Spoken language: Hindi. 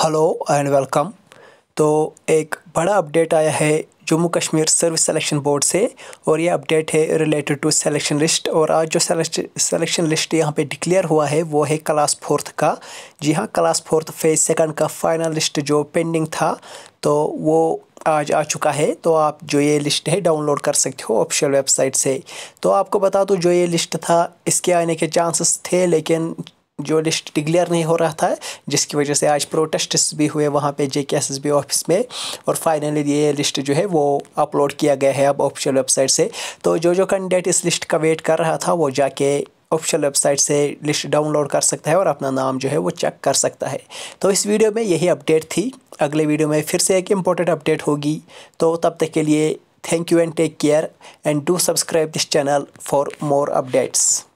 हेलो एंड वेलकम तो एक बड़ा अपडेट आया है Jammu Kashmir service selection board से और ये अपडेट है रिलेटेड टू सिलेक्शन लिस्ट और आज जो सिलेक्शन लिस्ट यहाँ पे डिक्लेयर हुआ है वो है क्लास फोर्थ का जी हाँ क्लास फोर्थ फेज सेकंड का फाइनल लिस्ट जो पेंडिंग था तो वो आज आ चुका है तो आप जो ये लिस्ट है डाउनलोड कर सकते हो ऑफिशियल वेबसाइट से तो आपको बता दूँ जो ये लिस्ट था इसके आने के चांसेस थे लेकिन जो लिस्ट डिक्लेयर नहीं हो रहा था जिसकी वजह से आज प्रोटेस्ट्स भी हुए वहाँ पे जे के एस एस बी ऑफिस में और फाइनली ये लिस्ट जो है वो अपलोड किया गया है अब ऑफिशियल वेबसाइट से तो जो जो कैंडिडेट इस लिस्ट का वेट कर रहा था वो जाके ऑफिशियल वेबसाइट से लिस्ट डाउनलोड कर सकता है और अपना नाम जो है वो चेक कर सकता है तो इस वीडियो में यही अपडेट थी अगले वीडियो में फिर से एक इम्पोर्टेंट अपडेट होगी तो तब तक के लिए thank you and take care and do subscribe this channel for more updates